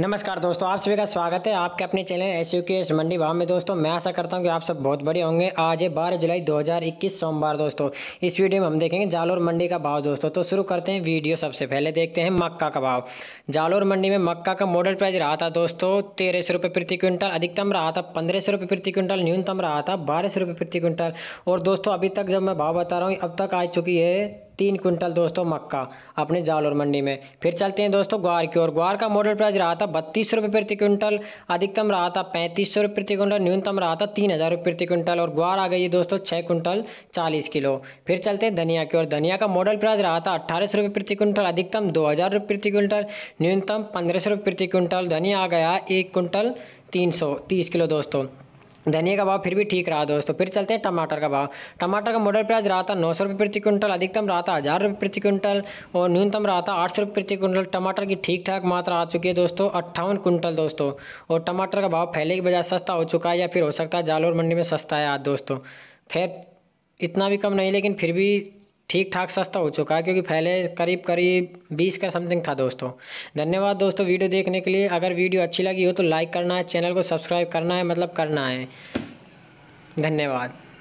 नमस्कार दोस्तों आप सभी का स्वागत है आपके अपने channel S U K S मंडी भाव में दोस्तों मैं आशा करता हूं कि आप सब बहुत बड़े होंगे आज है बारह जुलाई 2021 सोमवार दोस्तों इस वीडियो में हम देखेंगे जालोर मंडी का भाव दोस्तों तो शुरू करते हैं वीडियो सबसे पहले देखते हैं मक्का का भाव जालोर मंडी में मक्का का मॉडल प्राइस रहा था दोस्तों तेरह सौ प्रति क्विंटल अधिकतम रहा था पंद्रह सौ प्रति क्विंटल न्यूनतम रहा था बारह सौ प्रति क्विंटल और दोस्तों अभी तक जब मैं भाव बता रहा हूँ अब तक आ चुकी है तीन क्विंटल दोस्तों मक्का अपने जालौर मंडी में फिर चलते हैं दोस्तों ग्वार की ओर ग्वार का मॉडल प्राइस रहा था बत्तीस रुपये प्रति क्विंटल अधिकतम रहा था पैंतीस सौ प्रति क्विंटल न्यूनतम रहा था तीन हज़ार रुपये प्रति क्विंटल और ग्वार आ गई है दोस्तों छः क्विंटल चालीस किलो फिर चलते हैं धनिया की ओर धनिया का मॉडल प्राइस रहा था अट्ठारह सौ रुपये प्रति क्विंटल अधिकतम दो हज़ार रुपये प्रति क्विंटल न्यूनतम पंद्रह सौ रुपये प्रति क्विंटल धनिया आ गया एक क्विंटल तीन सौ तीस किलो दोस्तों धनिया का भाव फिर भी ठीक रहा दोस्तों फिर चलते हैं टमाटर का भाव टमाटर का मॉडल प्याज रहा था नौ सौ रुपये प्रति क्विंटल अधिकतम रहा था हज़ार रुपये प्रति क्विंटल और न्यूनतम रहा था आठ सौ रुपये प्रति क्विंटल टमाटर की ठीक ठाक मात्रा आ चुकी है दोस्तों अट्ठावन क्विंटल दोस्तों और टमाटर का भाव पहले की बजाय सस्ता हो चुका है या फिर हो सकता है जालोर मंडी में सस्ता है आज दोस्तों खैर इतना भी कम नहीं लेकिन फिर भी ठीक ठाक सस्ता हो चुका है क्योंकि पहले करीब करीब बीस का समथिंग था दोस्तों धन्यवाद दोस्तों वीडियो देखने के लिए अगर वीडियो अच्छी लगी हो तो लाइक करना है चैनल को सब्सक्राइब करना है मतलब करना है धन्यवाद